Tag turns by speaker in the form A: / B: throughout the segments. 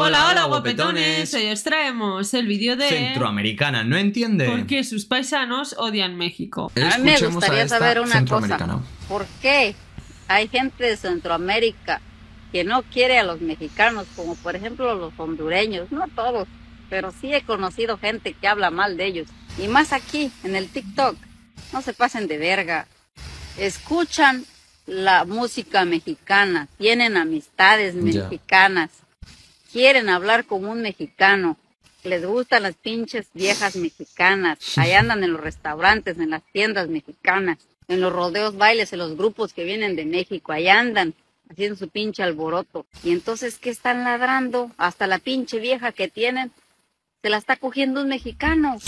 A: Hola, hola, guapetones. Hoy
B: os traemos el vídeo de.
A: Centroamericana, ¿no entiende? ¿Por
B: qué sus paisanos odian México? A mí me gustaría saber una cosa.
C: ¿Por qué hay gente de Centroamérica que no quiere a los mexicanos, como por ejemplo los hondureños? No todos, pero sí he conocido gente que habla mal de ellos. Y más aquí, en el TikTok. No se pasen de verga. Escuchan la música mexicana, tienen amistades mexicanas quieren hablar con un mexicano. Les gustan las pinches viejas mexicanas. Ahí andan en los restaurantes, en las tiendas mexicanas, en los rodeos, bailes, en los grupos que vienen de México. Ahí andan haciendo su pinche alboroto. Y entonces, ¿qué están ladrando? Hasta la pinche vieja que tienen se la está cogiendo un mexicano.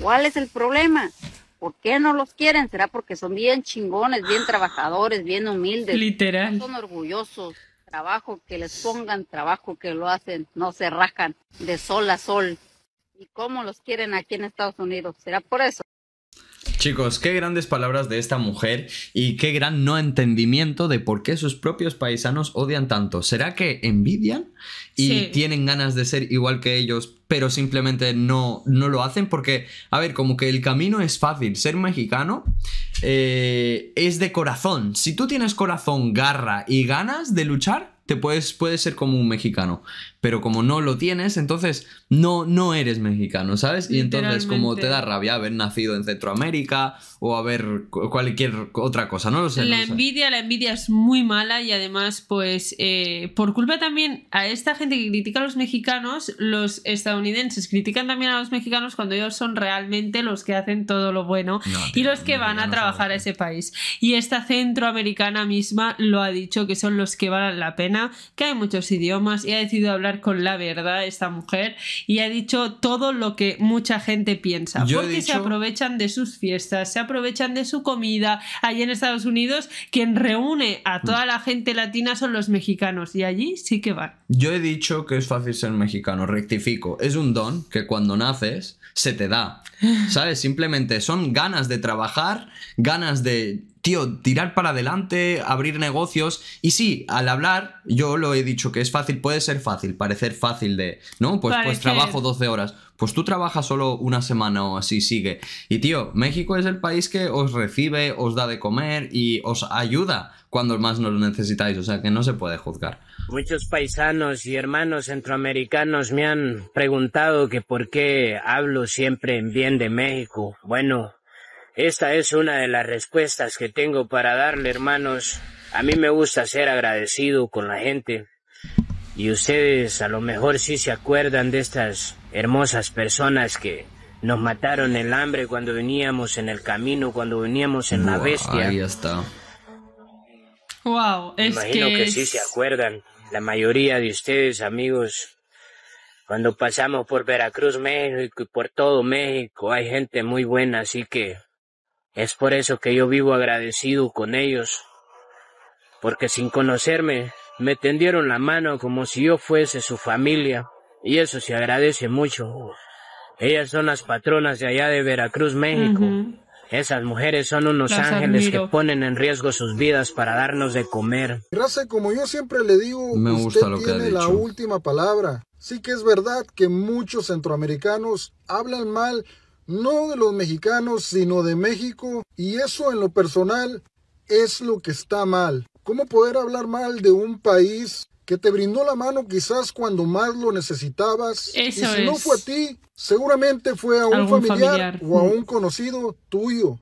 C: ¿Cuál es el problema? ¿Por qué no los quieren? ¿Será porque son bien chingones, bien trabajadores, bien humildes? Literal. son orgullosos trabajo, que les pongan trabajo, que lo hacen, no se rajan de sol a sol. ¿Y cómo los quieren aquí en Estados Unidos? ¿Será por eso?
A: Chicos, qué grandes palabras de esta mujer y qué gran no entendimiento de por qué sus propios paisanos odian tanto. ¿Será que envidian y tienen ganas de ser igual que ellos, pero simplemente no, no lo hacen? Porque, a ver, como que el camino es fácil. Ser mexicano eh, es de corazón. Si tú tienes corazón, garra y ganas de luchar, te puedes, puedes ser como un mexicano pero como no lo tienes, entonces no, no eres mexicano, ¿sabes? Y entonces como te da rabia haber nacido en Centroamérica o haber cualquier otra cosa, no lo sé. La envidia,
B: la envidia es muy mala y además pues eh, por culpa también a esta gente que critica a los mexicanos, los estadounidenses critican también a los mexicanos cuando ellos son realmente los que hacen todo lo bueno y los que van a trabajar a ese país. Y esta centroamericana misma lo ha dicho, que son los que valen la pena, que hay muchos idiomas y ha decidido hablar con la verdad esta mujer y ha dicho todo lo que mucha gente piensa. porque se aprovechan de sus fiestas, se aprovechan de su comida. Allí en Estados Unidos, quien reúne a toda la gente latina son los mexicanos y allí sí que van.
A: Yo he dicho que es fácil ser mexicano, rectifico. Es un don que cuando naces se te da. ¿Sabes? Simplemente son ganas de trabajar, ganas de tío, tirar para adelante, abrir negocios. Y sí, al hablar, yo lo he dicho que es fácil, puede ser fácil, parecer fácil de, ¿no? Pues, pues trabajo 12 horas. Pues tú trabajas solo una semana o así, sigue. Y tío, México es el país que os recibe, os da de comer y os ayuda cuando más nos necesitáis, o sea que no se puede juzgar.
D: Muchos paisanos y hermanos centroamericanos me han preguntado que por qué hablo siempre en bien de México. Bueno, esta es una de las respuestas que tengo para darle, hermanos. A mí me gusta ser agradecido con la gente. Y ustedes a lo mejor sí se acuerdan de estas hermosas personas que nos mataron el hambre cuando veníamos en el camino, cuando veníamos en la bestia. Ahí
A: está.
B: Wow, es Imagino que, sí se
D: acuerdan. La mayoría de ustedes, amigos, cuando pasamos por Veracruz, México y por todo México, hay gente muy buena, así que es por eso que yo vivo agradecido con ellos, porque sin conocerme me tendieron la mano como si yo fuese su familia, y eso se agradece mucho. Ellas son las patronas de allá de Veracruz, México. Esas mujeres son unos ángeles que ponen en riesgo sus vidas para darnos de comer.
A: Gracias, como yo siempre le digo, Me usted lo tiene que la última palabra. Sí que es verdad que muchos centroamericanos hablan mal no de los mexicanos, sino de México, y eso en lo personal es lo que está mal. ¿Cómo poder hablar mal de un país que te brindó la mano quizás cuando más lo necesitabas? y si no fue a ti, seguramente fue a un familiar, o a un conocido tuyo.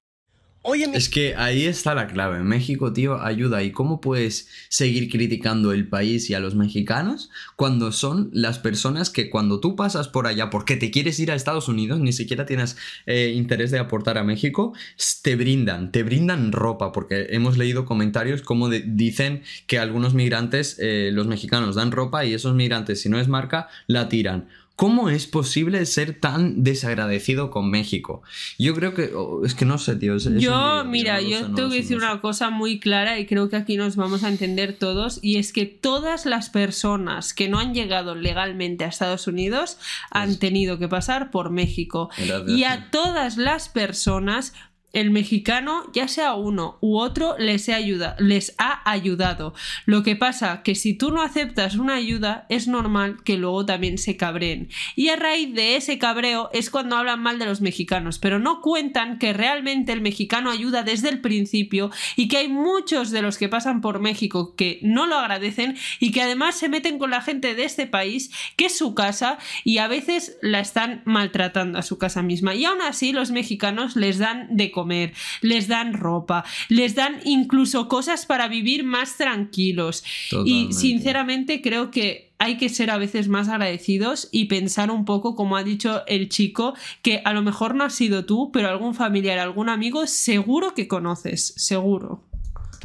A: Es que ahí está la clave. México, tío, ayuda. ¿Y cómo puedes seguir criticando el país y a los mexicanos cuando son las personas que cuando tú pasas por allá porque te quieres ir a Estados Unidos, ni siquiera tienes eh, interés de aportar a México, te brindan, te brindan ropa? Porque hemos leído comentarios como dicen que algunos migrantes, eh, los mexicanos, dan ropa y esos migrantes, si no es marca, la tiran. ¿Cómo es posible ser tan desagradecido con México? Yo creo que. Oh, es que no sé, tío. yo, mira, yo tengo que decir
B: una cosa muy clara y creo que aquí nos vamos a entender todos. Y es que todas las personas que no han llegado legalmente a Estados Unidos han tenido que pasar por México. Y a todas las personas el mexicano, ya sea uno u otro, les, ha ayudado. Lo que pasa que si tú no aceptas una ayuda, es normal que luego también se cabreen. Y a raíz de ese cabreo es cuando hablan mal de los mexicanos, pero no cuentan que realmente el mexicano ayuda desde el principio y que hay muchos de los que pasan por México que no lo agradecen y que además se meten con la gente de este país, que es su casa, y a veces la están maltratando a su casa misma. Y aún así los mexicanos les dan de comer, les dan ropa, les dan incluso cosas para vivir más tranquilos. Y sinceramente creo que hay que ser a veces más agradecidos y pensar un poco, como ha dicho el chico, que a lo mejor no has sido tú, pero algún familiar, algún amigo, seguro que conoces, seguro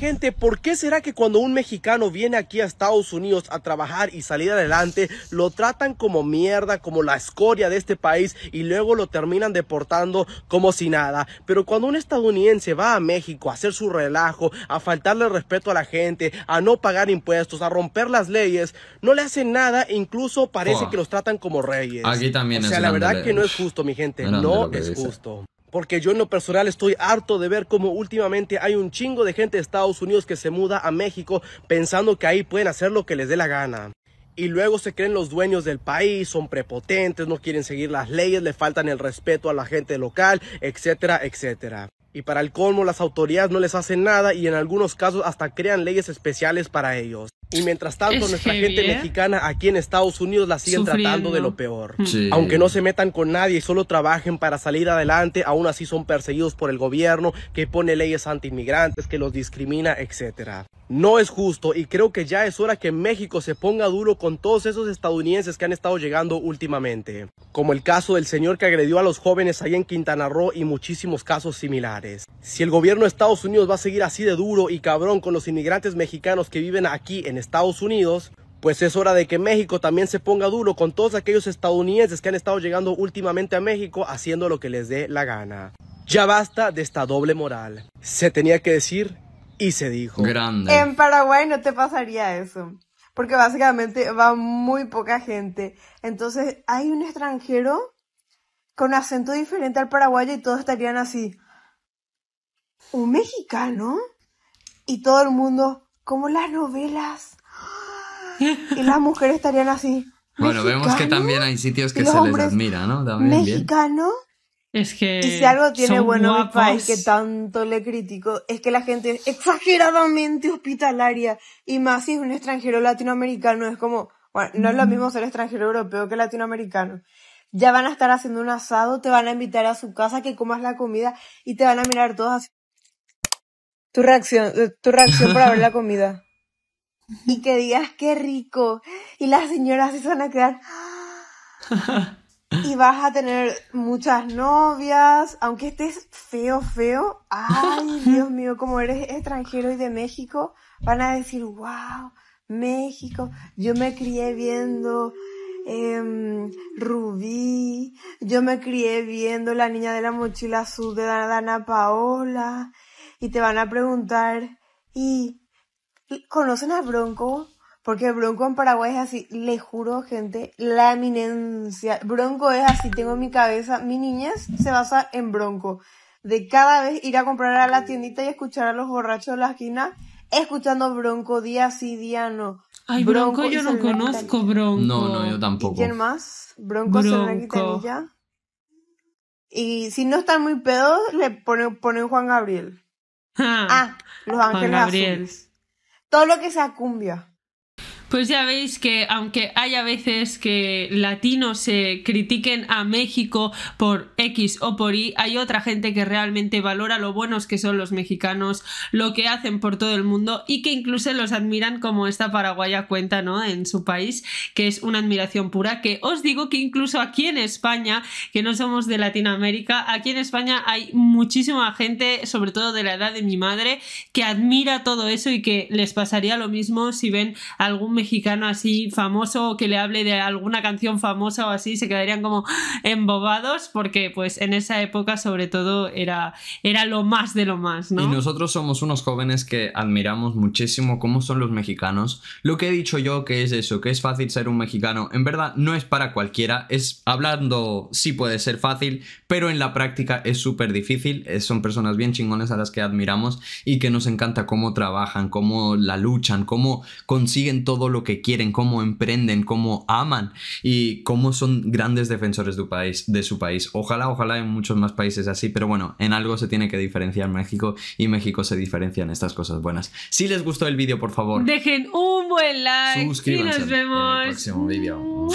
E: gente, ¿por qué será que cuando un mexicano viene aquí a Estados Unidos a trabajar y salir adelante, lo tratan como mierda, como la escoria de este país y luego lo terminan deportando como si nada? Pero cuando un estadounidense va a México a hacer su relajo, a faltarle respeto a la gente, a no pagar impuestos, a romper las leyes, no le hacen nada, incluso parece que los tratan como reyes. Aquí también o sea, la verdad que no es justo, mi gente, no es justo. Porque yo en lo personal estoy harto de ver cómo últimamente hay un chingo de gente de Estados Unidos que se muda a México pensando que ahí pueden hacer lo que les dé la gana. Y luego se creen los dueños del país, son prepotentes, no quieren seguir las leyes, le faltan el respeto a la gente local, etcétera, etcétera. Y para el colmo, las autoridades no les hacen nada y en algunos casos hasta crean leyes especiales para ellos. Y mientras tanto, nuestra gente ¿eh? mexicana aquí en Estados Unidos la siguen tratando de lo peor. Mm. Aunque no se metan con nadie y solo trabajen para salir adelante, aún así son perseguidos por el gobierno que pone leyes anti-inmigrantes, que los discrimina, etc. No es justo y creo que ya es hora que México se ponga duro con todos esos estadounidenses que han estado llegando últimamente. Como el caso del señor que agredió a los jóvenes ahí en Quintana Roo y muchísimos casos similares. Si el gobierno de Estados Unidos va a seguir así de duro y cabrón con los inmigrantes mexicanos que viven aquí en Estados Unidos, pues es hora de que México también se ponga duro con todos aquellos estadounidenses que han estado llegando últimamente a México haciendo lo que les dé la gana. Ya basta de esta doble moral. Se tenía que decir y se dijo. Grande.
F: En Paraguay no te pasaría eso, porque básicamente va muy poca gente. Entonces hay un extranjero con acento diferente al paraguayo y todos estarían así un mexicano y todo el mundo, como las novelas. Y las mujeres estarían así.
A: Bueno, vemos que también hay sitios que se les admira, ¿no? También,
F: mexicano.
A: Es que. Y si
F: algo tiene bueno país que tanto le critico, es que la gente es exageradamente hospitalaria. Y más si es un extranjero latinoamericano, es como. Bueno, no es lo mismo ser extranjero europeo que latinoamericano. Ya van a estar haciendo un asado, te van a invitar a su casa que comas la comida y te van a mirar todos así. Tu reacción, eh, tu reacción por ver la comida. Y que digas, qué rico. Y las señoras se van a quedar... Ah". Y vas a tener muchas novias, aunque estés feo, feo. Ay, Dios mío, como eres extranjero y de México, van a decir, wow, México, yo me crié viendo eh, Rubí, yo me crié viendo la niña de la mochila azul de Dana Paola, y te van a preguntar, ¿y conocen a Bronco? Porque Bronco en Paraguay es así, le juro, gente, la eminencia. Bronco es así, tengo en mi cabeza, mi niñez se basa en Bronco. De cada vez ir a comprar a la tiendita y escuchar a los borrachos de la esquina, escuchando Bronco día sí, día no. Ay, Bronco, yo no conozco
B: Bronco. No, no, yo tampoco.
F: quién más? Bronco, bronco. Y si no están muy pedos, le ponen Juan Gabriel. Ah, ah, Los Ángeles Azules. Todo lo que sea cumbia.
B: Pues ya veis que aunque hay a veces que latinos se critiquen a México por X o por Y, hay otra gente que realmente valora lo buenos que son los mexicanos, lo que hacen por todo el mundo y que incluso los admiran como esta paraguaya cuenta ¿no? en su país, que es una admiración pura, que os digo que incluso aquí en España, que no somos de Latinoamérica, aquí en España hay muchísima gente, sobre todo de la edad de mi madre, que admira todo eso y que les pasaría lo mismo si ven algún mexicano así famoso que le hable de alguna canción famosa o así, se quedarían como embobados porque pues en esa época sobre todo era, era lo más de lo más, ¿no? Y
A: nosotros somos unos jóvenes que admiramos muchísimo cómo son los mexicanos. Lo que he dicho yo que es eso, que es fácil ser un mexicano, en verdad no es para cualquiera, es hablando sí puede ser fácil, pero en la práctica es súper difícil, eh, son personas bien chingones a las que admiramos y que nos encanta cómo trabajan, cómo la luchan, cómo consiguen todo lo lo que quieren, cómo emprenden, cómo aman y cómo son grandes defensores de, su país. Ojalá, ojalá en muchos más países así, pero bueno, en algo se tiene que diferenciar México y México se diferencia en estas cosas buenas. Si les gustó el vídeo, por favor,
B: dejen un buen like y nos vemos en el próximo vídeo.